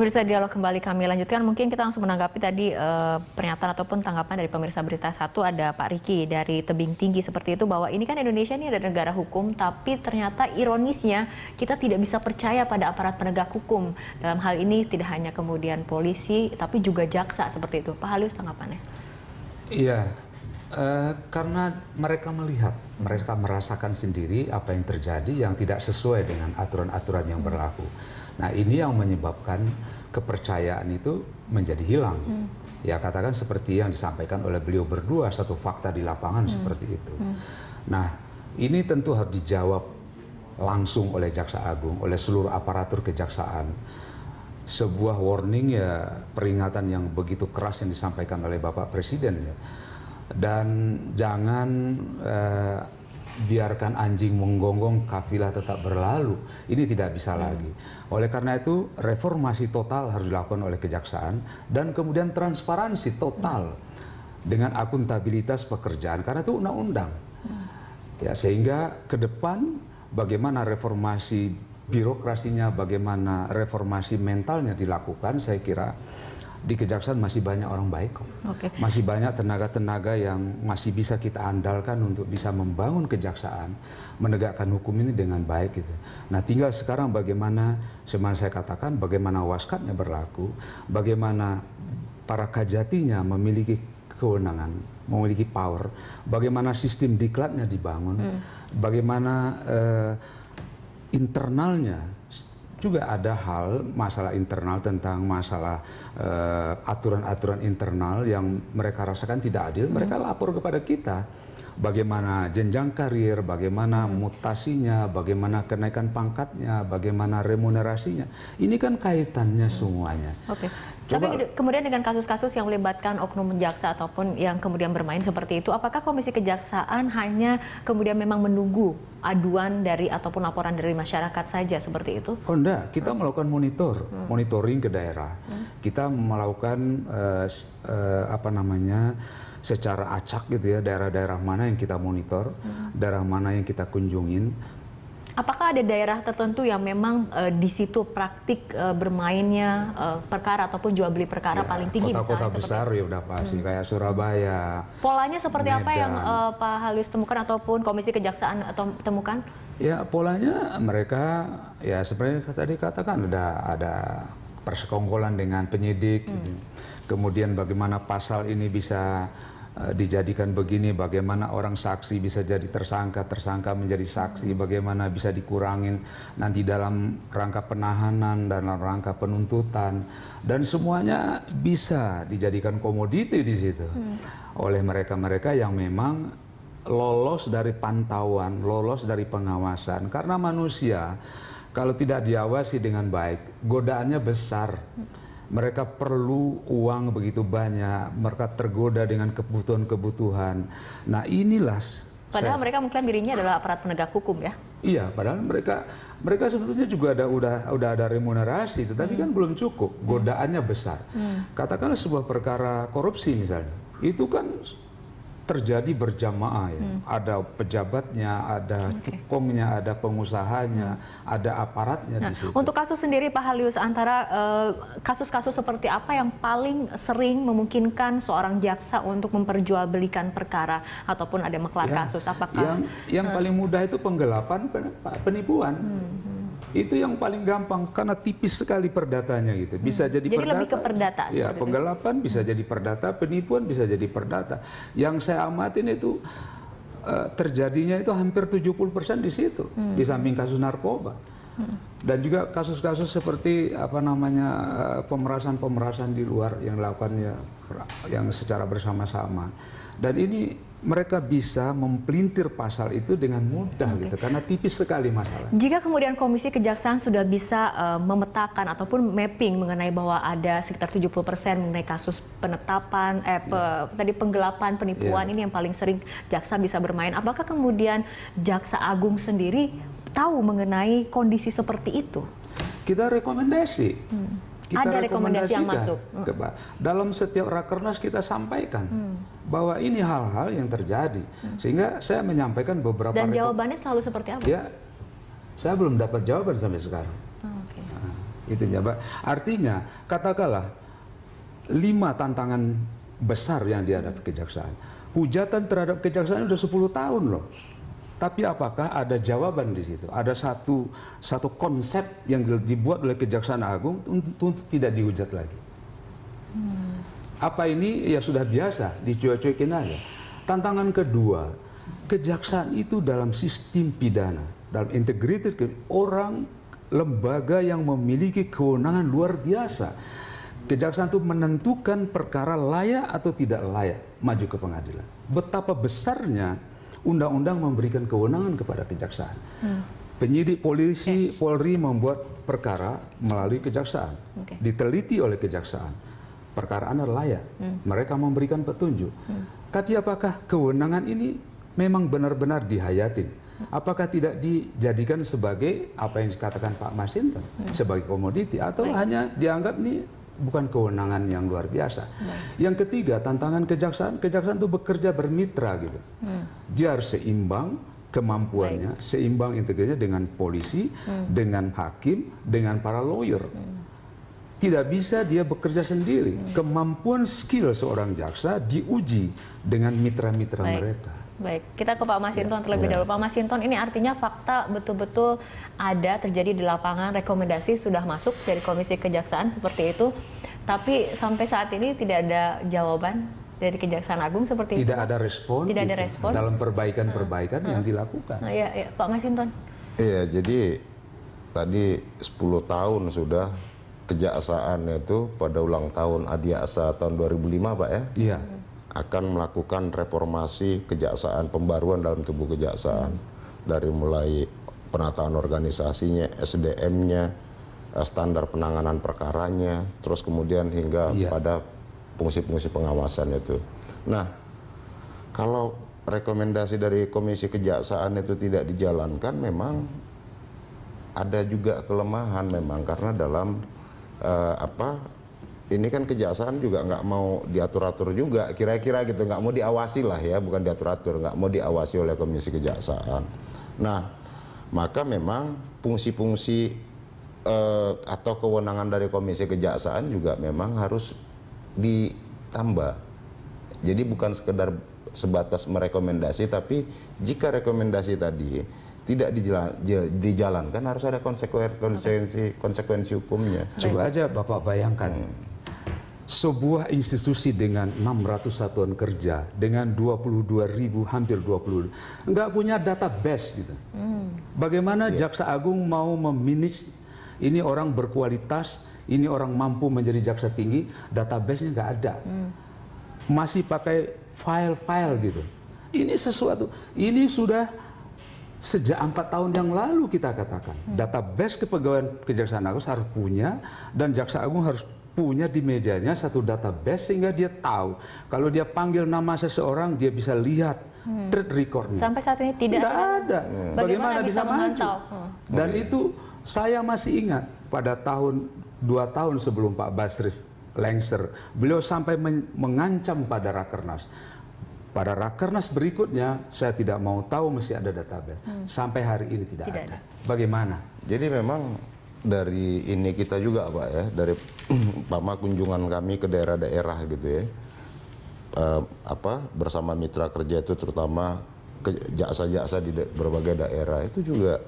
Pemirsa dialog kembali kami lanjutkan. Mungkin kita langsung menanggapi tadi eh, pernyataan ataupun tanggapan dari pemirsa berita satu ada Pak Riki dari Tebing Tinggi seperti itu bahwa ini kan Indonesia ini ada negara hukum tapi ternyata ironisnya kita tidak bisa percaya pada aparat penegak hukum. Dalam hal ini tidak hanya kemudian polisi tapi juga jaksa seperti itu. Pak Halius tanggapannya? Iya. Eh, karena mereka melihat, mereka merasakan sendiri apa yang terjadi yang tidak sesuai dengan aturan-aturan yang berlaku. Nah ini yang menyebabkan kepercayaan itu menjadi hilang. Hmm. Ya katakan seperti yang disampaikan oleh beliau berdua satu fakta di lapangan hmm. seperti itu. Hmm. Nah ini tentu harus dijawab langsung oleh Jaksa Agung, oleh seluruh aparatur kejaksaan. Sebuah warning ya peringatan yang begitu keras yang disampaikan oleh Bapak Presiden ya. Dan jangan eh, biarkan anjing menggonggong kafilah tetap berlalu. Ini tidak bisa hmm. lagi. Oleh karena itu reformasi total harus dilakukan oleh kejaksaan dan kemudian transparansi total dengan akuntabilitas pekerjaan karena itu undang-undang. Hmm. Ya sehingga ke depan bagaimana reformasi birokrasinya, bagaimana reformasi mentalnya dilakukan saya kira di kejaksaan masih banyak orang baik kok. Okay. Masih banyak tenaga-tenaga yang masih bisa kita andalkan untuk bisa membangun kejaksaan, menegakkan hukum ini dengan baik gitu. Nah, tinggal sekarang bagaimana semuanya saya katakan bagaimana waskatnya berlaku, bagaimana para kajatinya memiliki kewenangan, memiliki power, bagaimana sistem diklatnya dibangun, hmm. bagaimana uh, internalnya juga ada hal masalah internal tentang masalah eh, aturan-aturan uh, internal yang mereka rasakan tidak adil, mereka hmm. lapor kepada kita bagaimana jenjang karir, bagaimana mutasinya, bagaimana kenaikan pangkatnya, bagaimana remunerasinya. Ini kan kaitannya semuanya. Oke. Okay. Tapi kemudian dengan kasus-kasus yang melibatkan oknum jaksa ataupun yang kemudian bermain seperti itu, apakah Komisi Kejaksaan hanya kemudian memang menunggu aduan dari ataupun laporan dari masyarakat saja seperti itu? Oh enggak, kita melakukan monitor, hmm. monitoring ke daerah. Hmm. Kita melakukan uh, uh, apa namanya? secara acak gitu ya daerah-daerah mana yang kita monitor, hmm. daerah mana yang kita kunjungin. Apakah ada daerah tertentu yang memang e, di situ praktik e, bermainnya e, perkara ataupun jual beli perkara ya, paling tinggi? Kota-kota besar ya udah pasti hmm. kayak Surabaya. Polanya seperti Medan. apa yang e, Pak Halus temukan ataupun Komisi Kejaksaan atau temukan? Ya polanya mereka ya sebenarnya tadi katakan ada ada persekongkolan dengan penyidik. Gitu. Hmm. Gitu. Kemudian bagaimana pasal ini bisa Eh, dijadikan begini, bagaimana orang saksi bisa jadi tersangka, tersangka menjadi saksi, bagaimana bisa dikurangin nanti dalam rangka penahanan dan dalam rangka penuntutan, dan semuanya bisa dijadikan komoditi di situ hmm. oleh mereka-mereka yang memang lolos dari pantauan, lolos dari pengawasan, karena manusia kalau tidak diawasi dengan baik, godaannya besar. Hmm mereka perlu uang begitu banyak, mereka tergoda dengan kebutuhan-kebutuhan. Nah inilah Padahal saya, mereka mengklaim dirinya adalah aparat penegak hukum ya? Iya, padahal mereka mereka sebetulnya juga ada udah udah ada remunerasi, tetapi hmm. kan belum cukup, godaannya besar. Hmm. Katakanlah sebuah perkara korupsi misalnya, itu kan terjadi berjamaah ya. Hmm. Ada pejabatnya, ada okay. ada pengusahanya, hmm. ada aparatnya nah, di situ. Untuk kasus sendiri Pak Halius antara eh, kasus-kasus eh, seperti apa yang paling sering memungkinkan seorang jaksa untuk memperjualbelikan perkara ataupun ada maklar ya, kasus apakah Yang yang hmm. paling mudah itu penggelapan penipuan. Hmm, hmm. Itu yang paling gampang karena tipis sekali perdatanya gitu. Bisa hmm. jadi, jadi perdata. lebih ke perdata. Ya, penggelapan itu. bisa hmm. jadi perdata, penipuan bisa jadi perdata. Yang saya amatin itu eh, terjadinya itu hampir 70% di situ. Hmm. Di samping kasus narkoba. Hmm. Dan juga kasus-kasus seperti apa namanya eh, pemerasan-pemerasan di luar yang dilakukannya yang secara bersama-sama. Dan ini mereka bisa mempelintir pasal itu dengan mudah okay. gitu karena tipis sekali masalah. Jika kemudian Komisi Kejaksaan sudah bisa uh, memetakan ataupun mapping mengenai bahwa ada sekitar 70% mengenai kasus penetapan eh pe, ya. tadi penggelapan, penipuan yeah. ini yang paling sering jaksa bisa bermain. Apakah kemudian jaksa agung sendiri tahu mengenai kondisi seperti itu? Kita rekomendasi. Hmm kita Ada rekomendasi yang masuk. Coba. Dalam setiap rakernas kita sampaikan hmm. bahwa ini hal-hal yang terjadi. Hmm. Sehingga saya menyampaikan beberapa Dan jawabannya selalu seperti apa? Ya, saya belum dapat jawaban sampai sekarang. Oh, ah, okay. nah, itu jawab. Ya, Artinya, katakanlah lima tantangan besar yang dihadapi kejaksaan. Hujatan terhadap kejaksaan sudah 10 tahun loh. Tapi apakah ada jawaban di situ? Ada satu satu konsep yang dibuat oleh Kejaksaan Agung untuk tidak dihujat lagi. Hmm. Apa ini ya sudah biasa dicuek-cuekin aja. Tantangan kedua, kejaksaan itu dalam sistem pidana, dalam integrated orang lembaga yang memiliki kewenangan luar biasa. Kejaksaan itu menentukan perkara layak atau tidak layak maju ke pengadilan. Betapa besarnya undang-undang memberikan kewenangan kepada kejaksaan. Hmm. Penyidik polisi yes. Polri membuat perkara melalui kejaksaan, okay. diteliti oleh kejaksaan. Perkara Anda layak, hmm. mereka memberikan petunjuk. Hmm. Tapi apakah kewenangan ini memang benar-benar dihayatin? Hmm. Apakah tidak dijadikan sebagai apa yang dikatakan Pak Masinton hmm. sebagai komoditi atau Baik. hanya dianggap nih bukan kewenangan yang luar biasa. Ya. Yang ketiga, tantangan kejaksaan, kejaksaan itu bekerja bermitra gitu. Ya. Dia harus seimbang kemampuannya, Baik. seimbang integritasnya dengan polisi, ya. dengan hakim, dengan para lawyer. Ya. Tidak bisa dia bekerja sendiri. Ya. Kemampuan skill seorang jaksa diuji dengan mitra-mitra mereka. Baik, kita ke Pak Masinton ya, terlebih ya. dahulu. Pak Masinton, ini artinya fakta betul-betul ada terjadi di lapangan, rekomendasi sudah masuk dari Komisi Kejaksaan seperti itu, tapi sampai saat ini tidak ada jawaban dari Kejaksaan Agung seperti tidak itu. ada respon. Tidak ada gitu, respon dalam perbaikan-perbaikan hmm. yang dilakukan. Iya, ya, Pak Masinton. Iya, jadi tadi 10 tahun sudah kejaksaan itu pada ulang tahun Adiaksa tahun 2005, Pak ya. Iya akan melakukan reformasi kejaksaan, pembaruan dalam tubuh kejaksaan hmm. dari mulai penataan organisasinya, SDM-nya, eh, standar penanganan perkaranya, terus kemudian hingga yeah. pada fungsi-fungsi pengawasan itu. Nah, kalau rekomendasi dari Komisi Kejaksaan itu tidak dijalankan, memang ada juga kelemahan memang karena dalam uh, apa ini kan kejaksaan juga nggak mau diatur-atur juga, kira-kira gitu, nggak mau diawasi lah ya, bukan diatur-atur, nggak mau diawasi oleh Komisi Kejaksaan. Nah, maka memang fungsi-fungsi eh, atau kewenangan dari Komisi Kejaksaan juga memang harus ditambah. Jadi bukan sekedar sebatas merekomendasi, tapi jika rekomendasi tadi tidak dijalan, dijalankan harus ada konsekuensi konsekuensi, hukumnya. Coba aja Bapak bayangkan. Hmm sebuah institusi dengan 600 satuan kerja dengan 22 ribu hampir 20 nggak punya database gitu. Hmm. Bagaimana yeah. Jaksa Agung mau memanage ini orang berkualitas, ini orang mampu menjadi jaksa tinggi, database-nya nggak ada. Hmm. Masih pakai file-file gitu. Ini sesuatu, ini sudah sejak empat tahun yang lalu kita katakan. Hmm. Database kepegawaian Kejaksaan Agung harus punya dan Jaksa Agung harus punya di mejanya satu database sehingga dia tahu kalau dia panggil nama seseorang dia bisa lihat hmm. recordnya. Sampai saat ini tidak, Nggak ada. Hmm. Bagaimana, bisa, bisa maju? Hmm. Dan itu saya masih ingat pada tahun dua tahun sebelum Pak Basrif lengser, beliau sampai men mengancam pada Rakernas. Pada Rakernas berikutnya, saya tidak mau tahu masih ada database. Hmm. Sampai hari ini tidak, tidak ada. ada. Bagaimana? Jadi memang dari ini kita juga pak ya dari pertama kunjungan kami ke daerah-daerah gitu ya uh, apa bersama mitra kerja itu terutama ke jaksa-jaksa di da berbagai daerah itu juga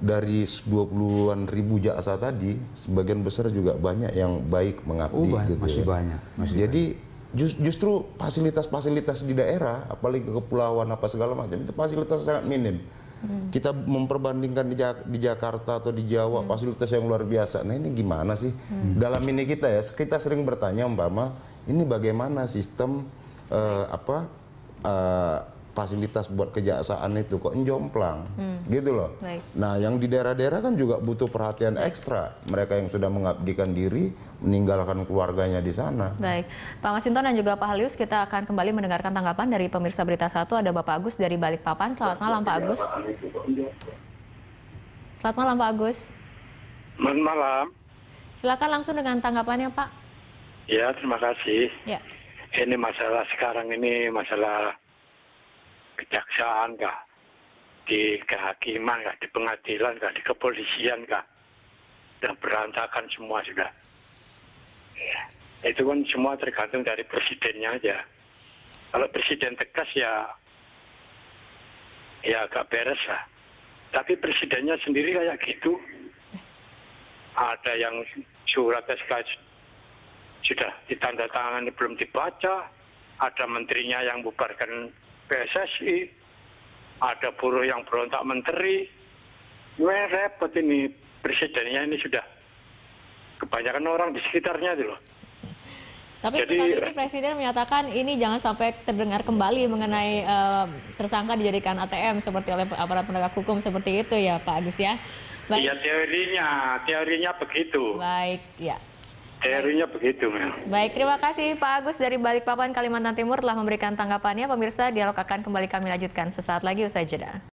dari 20-an ribu jaksa tadi sebagian besar juga banyak yang baik mengabdi oh, gitu ya. masih ya. banyak masih jadi banyak. Just, justru fasilitas-fasilitas di daerah apalagi kepulauan apa segala macam itu fasilitas sangat minim Hmm. Kita memperbandingkan di, Jak di Jakarta atau di Jawa hmm. fasilitas yang luar biasa. Nah ini gimana sih hmm. dalam ini kita ya kita sering bertanya umpama ini bagaimana sistem uh, apa uh, fasilitas buat kejaksaan itu kok njomplang hmm. gitu loh. Baik. Nah yang di daerah-daerah kan juga butuh perhatian ekstra mereka yang sudah mengabdikan diri meninggalkan keluarganya di sana. Baik Pak Masinton dan juga Pak Halius kita akan kembali mendengarkan tanggapan dari pemirsa Berita Satu ada Bapak Agus dari Balikpapan. Selamat malam Pak Agus. Selamat malam Pak Agus. Selamat malam. Silakan langsung dengan tanggapannya Pak. Ya terima kasih. Ya. Ini masalah sekarang ini masalah kejaksaan kah, di kehakiman kah, di pengadilan kah, di kepolisian kah. Dan berantakan semua sudah. Ya. Itu kan semua tergantung dari presidennya aja. Kalau presiden tegas ya ya agak beres lah. Tapi presidennya sendiri kayak gitu. Ada yang surat SK sudah ditanda tangan belum dibaca, ada menterinya yang bubarkan PSSI, ada buruh yang berontak menteri. Wah repot ini presidennya ini sudah kebanyakan orang di sekitarnya itu loh. Tapi Jadi, kali ini Presiden menyatakan ini jangan sampai terdengar kembali mengenai uh, tersangka dijadikan ATM seperti oleh aparat penegak hukum seperti itu ya Pak Agus ya. Baik. Ya teorinya, teorinya begitu. Baik, ya. Teorinya begitu, memang. Baik, terima kasih Pak Agus dari Balikpapan, Kalimantan Timur telah memberikan tanggapannya. Pemirsa, dialog akan kembali kami lanjutkan sesaat lagi usai jeda.